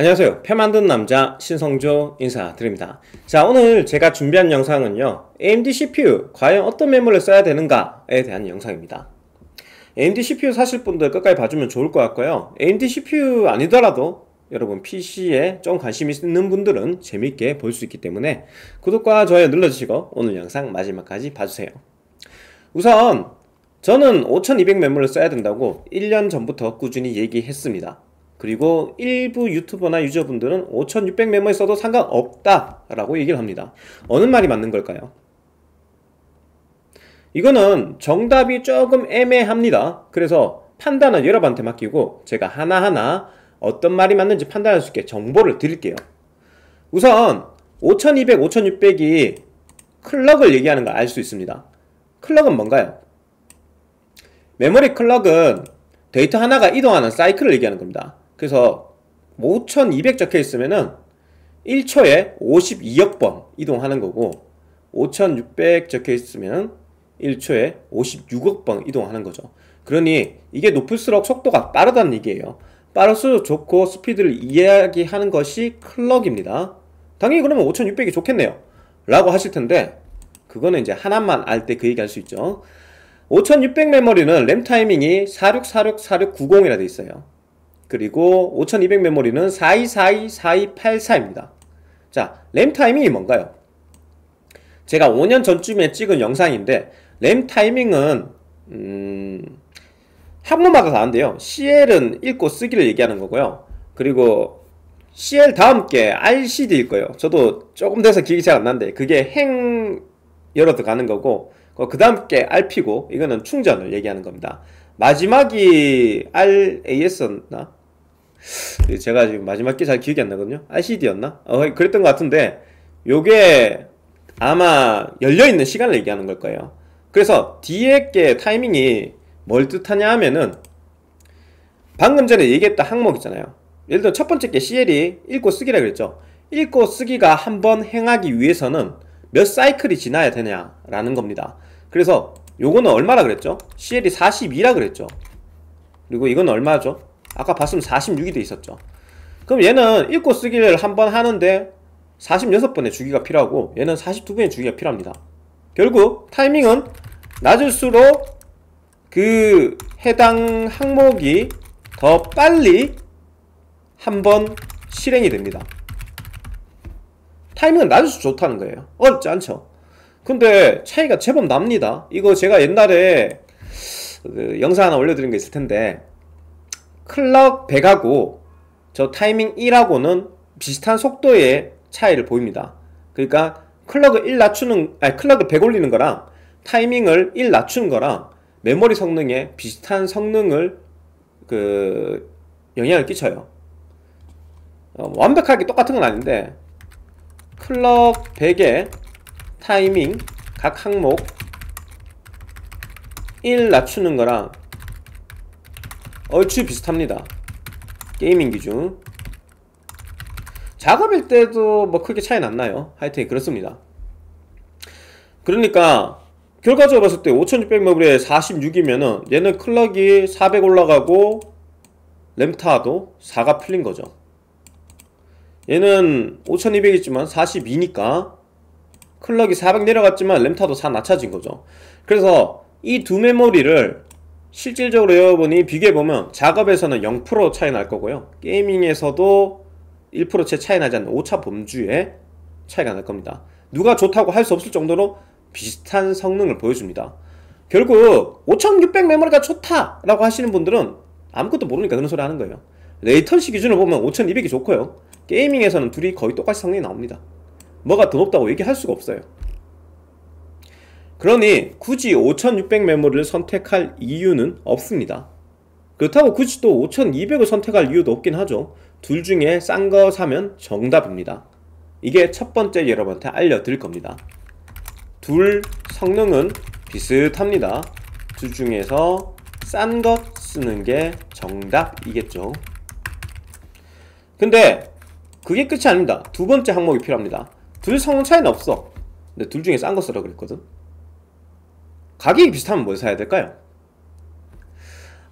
안녕하세요 표 만든 남자 신성조 인사드립니다 자 오늘 제가 준비한 영상은요 AMD CPU 과연 어떤 메모를 써야 되는가에 대한 영상입니다 AMD CPU 사실 분들 끝까지 봐주면 좋을 것 같고요 AMD CPU 아니더라도 여러분 PC에 좀 관심 있는 분들은 재밌게 볼 수 있기 때문에 구독과 좋아요 눌러주시고 오늘 영상 마지막까지 봐주세요 우선 저는 5200 메모를 써야 된다고 1년 전부터 꾸준히 얘기했습니다 그리고 일부 유튜버나 유저분들은 5600메모에 써도 상관없다 라고 얘기를 합니다 어느 말이 맞는 걸까요? 이거는 정답이 조금 애매합니다 그래서 판단은 여러분한테 맡기고 제가 하나하나 어떤 말이 맞는지 판단할 수 있게 정보를 드릴게요 우선 5200, 5600이 클럭을 얘기하는 걸 알 수 있습니다 클럭은 뭔가요? 메모리 클럭은 데이터 하나가 이동하는 사이클을 얘기하는 겁니다 그래서 5200 적혀 있으면은 1초에 52억 번 이동하는 거고 5600 적혀 있으면 1초에 56억 번 이동하는 거죠. 그러니 이게 높을수록 속도가 빠르다는 얘기예요. 빠를수록 좋고 스피드를 이야기하는 것이 클럭입니다. 당연히 그러면 5600이 좋겠네요. 라고 하실 텐데 그거는 이제 하나만 알 때 그 얘기 할 수 있죠. 5600 메모리는 램 타이밍이 4646-4690이라 돼 있어요. 그리고 5200 메모리는 42424284입니다. 자, 램 타이밍이 뭔가요? 제가 5년 전쯤에 찍은 영상인데 램 타이밍은 음... 한문마다 다른데요. CL은 읽고 쓰기를 얘기하는 거고요. 그리고 CL 다음 게 RCD일 거예요. 저도 조금 돼서 기억이 잘안 나는데 그게 행 열어 들어가는 거고 어, 그 다음 게 RP고 이거는 충전을 얘기하는 겁니다. 마지막이 RAS였나? 제가 지금 마지막 게 잘 기억이 안 나거든요. ICD였나? 어, 그랬던 것 같은데, 요게 아마 열려있는 시간을 얘기하는 걸 거예요. 그래서 뒤에 게 타이밍이 뭘 뜻하냐 하면은, 방금 전에 얘기했던 항목 있잖아요. 예를 들어 첫 번째 게 CL이 읽고 쓰기라 그랬죠. 읽고 쓰기가 한 번 행하기 위해서는 몇 사이클이 지나야 되냐라는 겁니다. 그래서 요거는 얼마라 그랬죠? CL이 42라 그랬죠. 그리고 이건 얼마죠? 아까 봤으면 46이 돼 있었죠 그럼 얘는 읽고 쓰기를 한 번 하는데 46번의 주기가 필요하고 얘는 42번의 주기가 필요합니다 결국 타이밍은 낮을수록 그 해당 항목이 더 빨리 한 번 실행이 됩니다 타이밍은 낮을수록 좋다는 거예요 어렵지 않죠 근데 차이가 제법 납니다 이거 제가 옛날에 그 영상 하나 올려드린 게 있을 텐데 클럭 100하고 저 타이밍 1하고는 비슷한 속도의 차이를 보입니다. 그러니까 클럭을 1 낮추는, 아니 클럭을 100 올리는 거랑 타이밍을 1 낮추는 거랑 메모리 성능에 비슷한 성능을 그 영향을 끼쳐요. 어, 뭐 완벽하게 똑같은 건 아닌데 클럭 100에 타이밍 각 항목 1 낮추는 거랑 얼추 비슷합니다 게이밍 기준 작업일 때도 뭐 크게 차이 났나요? 하여튼 그렇습니다 그러니까 결과적으로 봤을 때5 6 0 0마모리에 46이면은 얘는 클럭이 400 올라가고 램타도 4가 풀린 거죠 얘는 5200이지만 42니까 클럭이 400 내려갔지만 램타도 4 낮춰진 거죠 그래서 이 두 메모리를 실질적으로 여러분이 비교해보면 작업에서는 0% 차이 날 거고요 게이밍에서도 1%채 차이 나지 않는 5차 범주에 차이가 날 겁니다 누가 좋다고 할 수 없을 정도로 비슷한 성능을 보여줍니다 결국 5600 메모리가 좋다라고 하시는 분들은 아무것도 모르니까 그런 소리 하는 거예요 레이턴시 기준을 보면 5200이 좋고요 게이밍에서는 둘이 거의 똑같이 성능이 나옵니다 뭐가 더 높다고 얘기할 수가 없어요 그러니 굳이 5600 메모를 리 선택할 이유는 없습니다. 그렇다고 굳이 또 5200을 선택할 이유도 없긴 하죠. 둘 중에 싼 거 사면 정답입니다. 이게 첫 번째 여러분한테 알려드릴 겁니다. 둘 성능은 비슷합니다. 둘 중에서 싼 거 쓰는 게 정답이겠죠. 근데 그게 끝이 아닙니다. 두 번째 항목이 필요합니다. 둘 성능 차이는 없어. 근데 둘 중에 싼 거 쓰라고 그랬거든. 가격이 비슷하면 뭘 사야 될까요?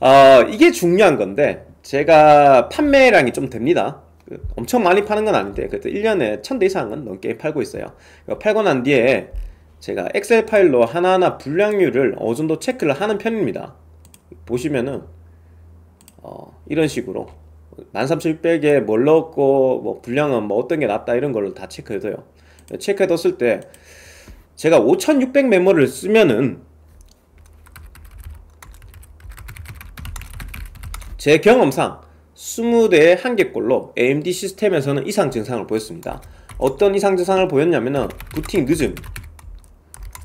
어, 이게 중요한 건데 제가 판매량이 좀 됩니다 그 엄청 많이 파는 건 아닌데 그래도 1년에 1000대 이상은 넘게 팔고 있어요 팔고 난 뒤에 제가 엑셀 파일로 하나하나 불량률을 어느 정도 체크를 하는 편입니다 보시면은 어, 이런 식으로 13,600에 뭘 넣었고 뭐 분량은 뭐 어떤 게 낫다 이런 걸로 다 체크해둬요 체크해뒀을 때 제가 5600 메모를 쓰면은 제 경험상 20대의 한계골로 AMD 시스템에서는 이상 증상을 보였습니다. 어떤 이상 증상을 보였냐면은 부팅 늦음.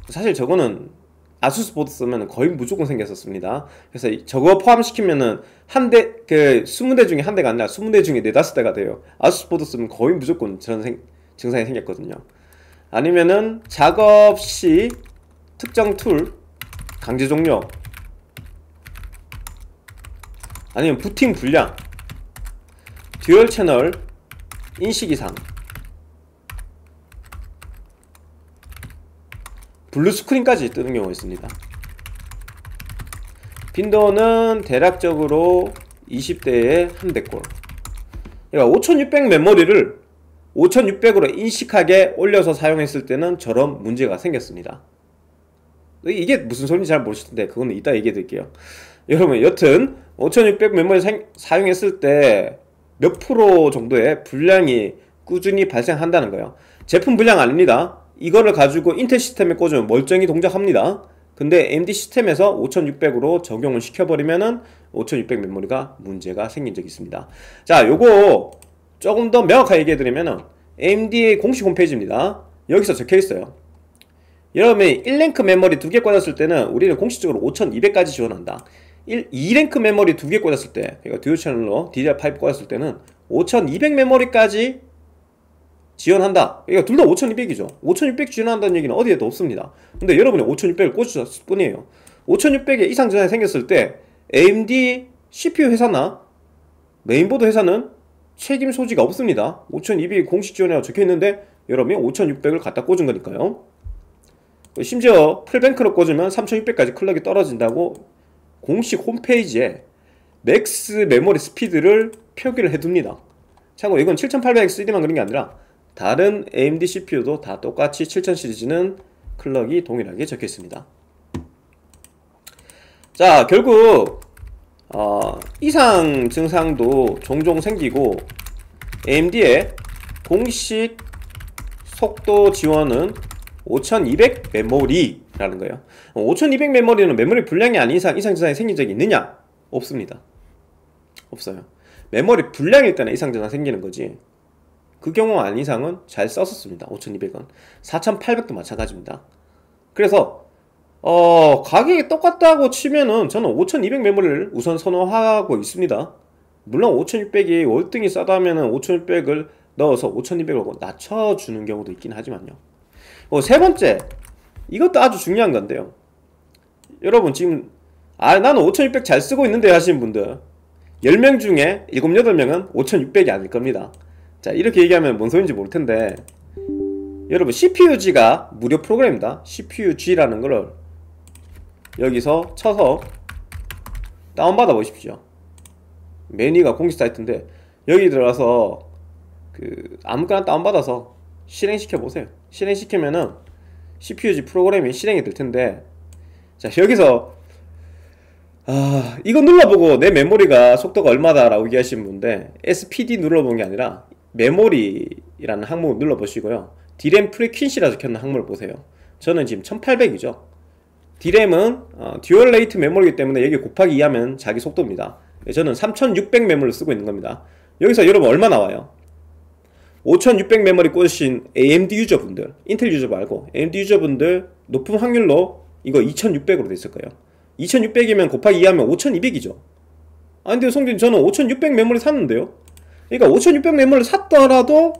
사실 저거는 아수스 보드 쓰면 거의 무조건 생겼었습니다. 그래서 저거 포함시키면은 한 대, 그, 20대 중에 한 대가 아니라 20대 중에 네다섯 대가 돼요. 아수스 보드 쓰면 거의 무조건 저런 생, 증상이 생겼거든요. 아니면은 작업 시 특정 툴 강제 종료 아니면 부팅 불량 듀얼 채널 인식 이상 블루 스크린까지 뜨는 경우가 있습니다 빈도는 대략적으로 20대에 한 대꼴 그러니까 5600 메모리를 5600으로 인식하게 올려서 사용했을 때는 저런 문제가 생겼습니다 이게 무슨 소리인지 잘 모르실 텐데 그건 이따 얘기해 드릴게요 여러분 여튼 5600 메모리 사, 사용했을 때 몇 프로 정도의 불량이 꾸준히 발생한다는 거예요 제품 불량 아닙니다 이거를 가지고 인텔 시스템에 꽂으면 멀쩡히 동작합니다 근데 AMD 시스템에서 5600으로 적용을 시켜버리면은 5600 메모리가 문제가 생긴 적이 있습니다 자 요거 조금 더 명확하게 얘기해드리면은 AMD의 공식 홈페이지입니다 여기서 적혀있어요 여러분이 1랭크 메모리 두 개 꽂았을 때는 우리는 공식적으로 5200까지 지원한다 1, 2랭크 메모리 두 개 꽂았을 때 그러니까 듀얼 채널로 DDR5 꽂았을 때는 5200 메모리까지 지원한다 그러니까 둘다 5200이죠 5600 지원한다는 얘기는 어디에도 없습니다 근데 여러분이 5600을 꽂으셨을 뿐이에요 5600에 이상 전환이 생겼을 때 AMD CPU 회사나 메인보드 회사는 책임 소지가 없습니다 5200이 공식 지원이라고 적혀있는데 여러분이 5600을 갖다 꽂은 거니까요 심지어 풀뱅크로 꽂으면 3600까지 클럭이 떨어진다고 공식 홈페이지에 맥스 메모리 스피드를 표기를 해둡니다. 참고 이건 7800X1만 그런 게 아니라 다른 AMD CPU도 다 똑같이 7000 시리즈는 클럭이 동일하게 적혀 있습니다. 자 결국 어, 이상 증상도 종종 생기고 AMD의 공식 속도 지원은 5200 메모리 라는 거예요 5200 어, 메모리는 메모리 분량이 아닌 이상 이상 증상이 생긴 적이 있느냐? 없습니다 없어요 메모리 분량일 이 때나 이상 증상 생기는 거지 그 경우 아닌 이상은 잘 썼었습니다 5200은 4800도 마찬가지입니다 그래서 어 가격이 똑같다고 치면은 저는 5200 메모리를 우선 선호하고 있습니다 물론 5600이 월등히 싸다면은 5600을 넣어서 5200으로 뭐 낮춰주는 경우도 있긴 하지만요 어, 세 번째 이것도 아주 중요한 건데요. 여러분 지금 아 나는 5600 잘 쓰고 있는데 하시는 분들 10명 중에 7, 8명은 5600이 아닐 겁니다. 자 이렇게 얘기하면 뭔 소린지 모를 텐데 여러분 CPUG가 무료 프로그램입니다. CPUG라는 걸 여기서 쳐서 다운받아 보십시오. 매니가 공식 사이트인데 여기 들어가서 그 아무거나 다운받아서 실행시켜 보세요. 실행시키면은 CPUG 프로그램이 실행이 될 텐데 자 여기서 아 이거 눌러보고 내 메모리가 속도가 얼마다라고 얘기하시는 분인데 SPD 눌러본게 아니라 메모리라는 항목을 눌러보시고요 D램 프리퀸시라서 켜는 항목을 보세요 저는 지금 1800이죠 D램은 어, 듀얼 레이트 메모리이기 때문에 여기 곱하기 2하면 자기 속도입니다 저는 3600 메모를 리 쓰고 있는 겁니다 여기서 여러분 얼마 나와요? 5600 메모리 꽂으신 AMD 유저분들, 인텔 유저 말고 AMD 유저분들 높은 확률로 이거 2600으로 됐을 거예요. 2600이면 곱하기 2하면 5200이죠. 아 근데 성진 저는 5600 메모리 샀는데요. 그러니까 5600 메모리를 샀더라도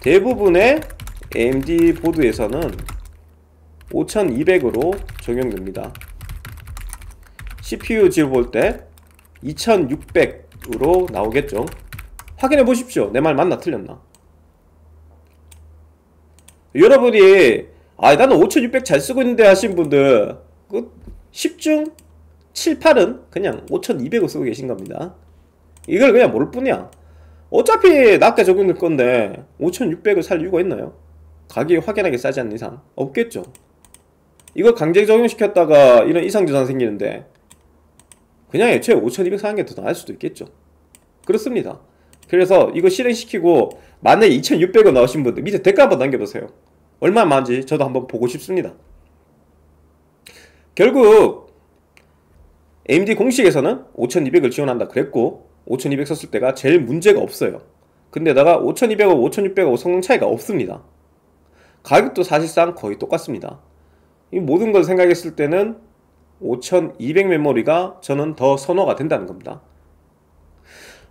대부분의 AMD 보드에서는 5200으로 적용됩니다. CPU 지금 볼때 2600으로 나오겠죠. 확인해 보십시오. 내 말 맞나 틀렸나? 여러분이 아 나는 5600 잘 쓰고 있는데 하신 분들 그 10중 7, 8은 그냥 5200을 쓰고 계신 겁니다. 이걸 그냥 모를 뿐이야. 어차피 낮게 적용될 건데 5600을 살 이유가 있나요? 가격이 확연하게 싸지 않는 이상 없겠죠. 이거 강제 적용시켰다가 이런 이상 조상 생기는데 그냥 애초에 5200 사는 게 더 나을 수도 있겠죠. 그렇습니다. 그래서 이거 실행시키고 만에 2600원 나오신 분들 밑에 댓글 한번 남겨보세요. 얼마 많은지 저도 한번 보고 싶습니다. 결국 AMD 공식에서는 5200을 지원한다 그랬고 5200 썼을 때가 제일 문제가 없어요. 근데다가 5200하고 5600하고 성능 차이가 없습니다. 가격도 사실상 거의 똑같습니다. 이 모든 걸 생각했을 때는 5200 메모리가 저는 더 선호가 된다는 겁니다.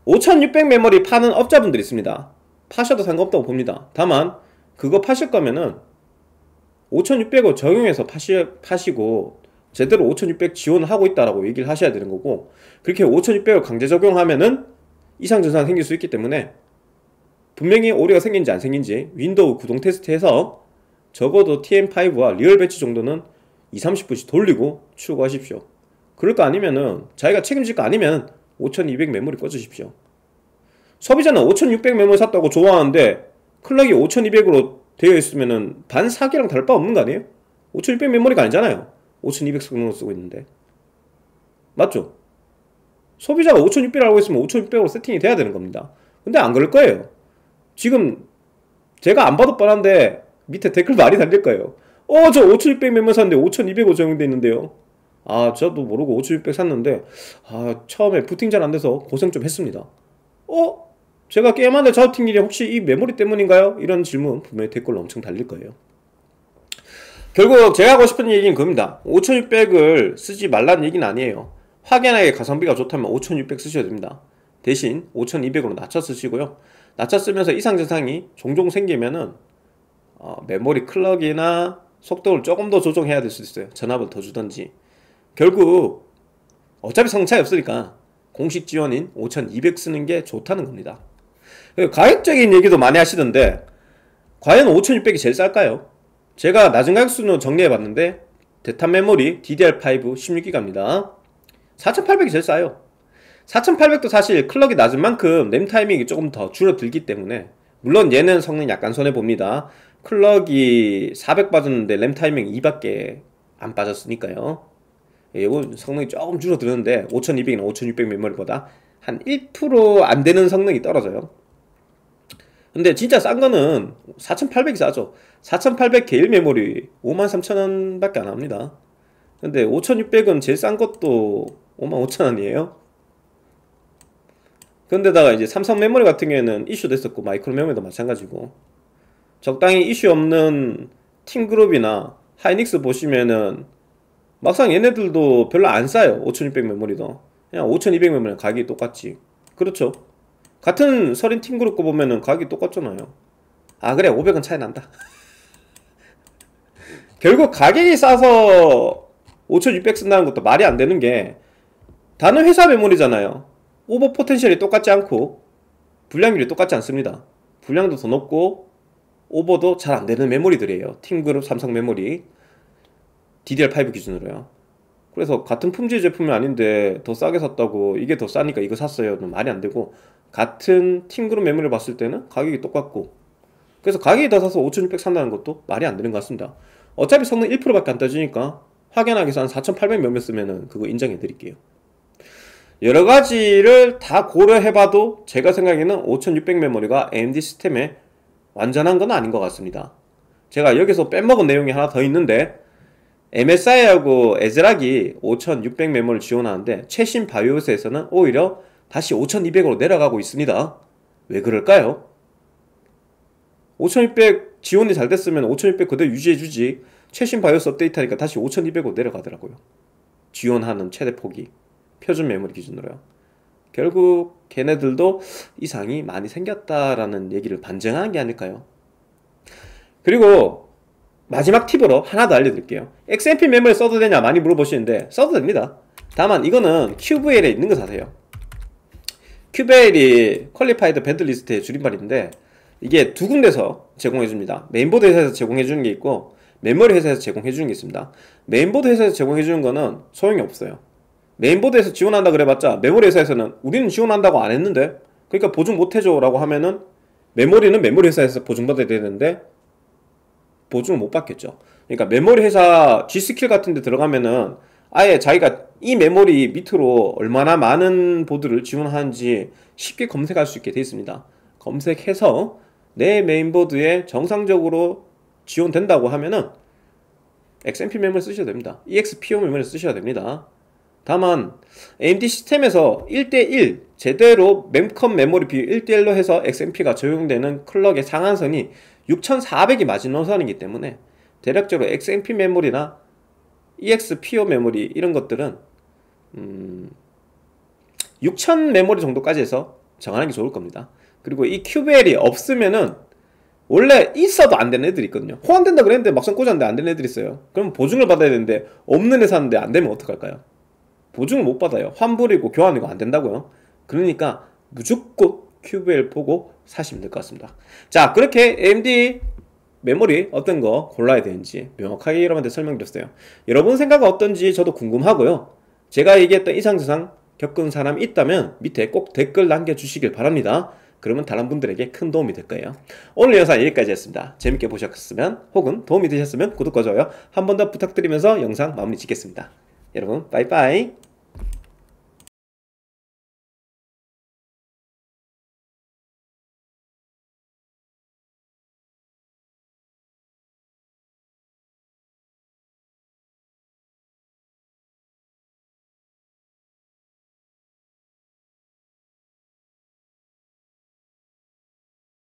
5600 메모리 파는 업자분들 있습니다. 파셔도 상관없다고 봅니다. 다만 그거 파실 거면은 5600을 적용해서 파시, 파시고 제대로 5600지원 하고 있다라고 얘기를 하셔야 되는 거고 그렇게 5600을 강제 적용하면은 이상 증상 생길 수 있기 때문에 분명히 오류가 생긴지 안 생긴지 윈도우 구동 테스트해서 적어도 TM5와 리얼 배치 정도는 2, 30분씩 돌리고 추구하십시오. 그럴 거 아니면은 자기가 책임질 거 아니면 5200 메모리 꺼주십시오. 소비자는 5600 메모리 샀다고 좋아하는데 클락이 5200으로 되어 있으면은 반 사기랑 달바 없는 거 아니에요? 5600 메모리가 아니잖아요. 5200성능로 쓰고 있는데. 맞죠? 소비자가 5600을 알고 있으면 5600으로 세팅이 돼야 되는 겁니다. 근데 안 그럴 거예요. 지금 제가 안 봐도 뻔한데 밑에 댓글 말이 달릴 거예요. 어, 저 5600 메모리 샀는데 5200으로 적용되어 있는데요. 아 저도 모르고 5600 샀는데 아 처음에 부팅 잘 안돼서 고생 좀 했습니다 어? 제가 게임하는데 저우팅 일이 혹시 이 메모리 때문인가요? 이런 질문 분명히 댓글로 엄청 달릴 거예요 결국 제가 하고 싶은 얘기는 그 겁니다 5600을 쓰지 말라는 얘기는 아니에요 확연하게 가성비가 좋다면 5600 쓰셔야 됩니다 대신 5200으로 낮춰 쓰시고요 낮춰 쓰면서 이상 증상이 종종 생기면은 어, 메모리 클럭이나 속도를 조금 더 조정해야 될 수 있어요 전압을 더 주던지 결국 어차피 성차이 없으니까 공식 지원인 5200 쓰는 게 좋다는 겁니다. 가격적인 얘기도 많이 하시던데 과연 5600이 제일 쌀까요? 제가 낮은 가격 순으로 정리해봤는데 대탄 메모리 DDR5 16기가입니다. 4800이 제일 싸요. 4800도 사실 클럭이 낮은 만큼 램 타이밍이 조금 더 줄어들기 때문에 물론 얘는 성능 약간 손해봅니다. 클럭이 400 빠졌는데 램 타이밍 2밖에 안 빠졌으니까요. 예, 이건 성능이 조금 줄어드는데 5200이나 5600 메모리보다 한 1%안 되는 성능이 떨어져요 근데 진짜 싼 거는 4800이 싸죠 4800 개일 메모리 53,000원 밖에 안 합니다 근데 5600은 제일 싼 것도 55,000원이에요 근데다가 이제 삼성 메모리 같은 경우에는 이슈 됐었고 마이크로 메모리도 마찬가지고 적당히 이슈 없는 팀그룹이나 하이닉스 보시면은 막상 얘네들도 별로 안 싸요 5600 메모리도 그냥 5200 메모리 가격이 똑같지 그렇죠 같은 서린 팀그룹 거 보면은 가격이 똑같잖아요 아 그래 500은 차이 난다 결국 가격이 싸서 5600 쓴다는 것도 말이 안 되는 게 다른 회사 메모리잖아요 오버 포텐셜이 똑같지 않고 불량률이 똑같지 않습니다 불량도더 높고 오버도 잘 안되는 메모리들이에요 팀그룹 삼성 메모리 DDR5 기준으로요. 그래서 같은 품질 제품이 아닌데 더 싸게 샀다고 이게 더 싸니까 이거 샀어요. 말이 안 되고 같은 팀그룹 매물을 봤을 때는 가격이 똑같고 그래서 가격이 더싸서5600 산다는 것도 말이 안 되는 것 같습니다. 어차피 성능 1%밖에 안 따지니까 확연하게 한4800 몇몇 쓰면은 그거 인정해 드릴게요. 여러 가지를 다 고려해봐도 제가 생각에는 5600 메모리가 AMD 시스템에 완전한 건 아닌 것 같습니다. 제가 여기서 빼먹은 내용이 하나 더 있는데 MSI하고 에즈락이 5600 메모를 지원하는데 최신 바이오스에서는 오히려 다시 5200으로 내려가고 있습니다. 왜 그럴까요? 5600 지원이 잘 됐으면 5600 그대로 유지해주지 최신 바이오스 업데이트하니까 다시 5200으로 내려가더라고요. 지원하는 최대 폭이 표준 메모리 기준으로요. 결국 걔네들도 이상이 많이 생겼다라는 얘기를 반증하는 게 아닐까요? 그리고 마지막 팁으로 하나 더 알려드릴게요 XMP 메모리 써도 되냐 많이 물어보시는데 써도 됩니다 다만 이거는 QVL에 있는 거 사세요 QVL이 퀄리파이드 밴드 리스트의 줄임말인데 이게 두 군데서 제공해줍니다 메인보드 회사에서 제공해주는 게 있고 메모리 회사에서 제공해주는 게 있습니다 메인보드 회사에서 제공해주는 거는 소용이 없어요 메인보드에서 지원한다 그래봤자 메모리 회사에서는 우리는 지원한다고 안 했는데 그러니까 보증 못해줘 라고 하면은 메모리는 메모리 회사에서 보증받아야 되는데 보증을 못 받겠죠. 그러니까 메모리 회사 G스킬 같은 데 들어가면은 아예 자기가 이 메모리 밑으로 얼마나 많은 보드를 지원하는지 쉽게 검색할 수 있게 되어 있습니다. 검색해서 내 메인보드에 정상적으로 지원된다고 하면은 XMP 메모리 쓰셔도 됩니다. EXPO 메모리 쓰셔도 됩니다. 다만 AMD 시스템에서 1대1 제대로 램컴 메모리 비율 1대1로 해서 XMP가 적용되는 클럭의 상한선이 6400이 마지노선이기 때문에 대략적으로 XMP 메모리나 EXPO 메모리 이런 것들은 음, 6000 메모리 정도까지 해서 정하는 게 좋을 겁니다. 그리고 이 QBL이 없으면은 원래 있어도 안 되는 애들이 있거든요. 호환된다 그랬는데 막상 꽂았는데 안 되는 애들이 있어요. 그럼 보증을 받아야 되는데 없는 회사인데 안 되면 어떡할까요? 보증을 못 받아요. 환불이고 교환이고 안 된다고요. 그러니까 무조건 큐브엘 보고 사시면 될 것 같습니다. 자, 그렇게 AMD 메모리 어떤 거 골라야 되는지 명확하게 여러분한테 설명드렸어요. 여러분 생각은 어떤지 저도 궁금하고요. 제가 얘기했던 이상저상 겪은 사람 있다면 밑에 꼭 댓글 남겨주시길 바랍니다. 그러면 다른 분들에게 큰 도움이 될 거예요. 오늘 영상 여기까지 했습니다. 재밌게 보셨으면 혹은 도움이 되셨으면 구독과 좋아요 한 번 더 부탁드리면서 영상 마무리 짓겠습니다. 여러분 빠이빠이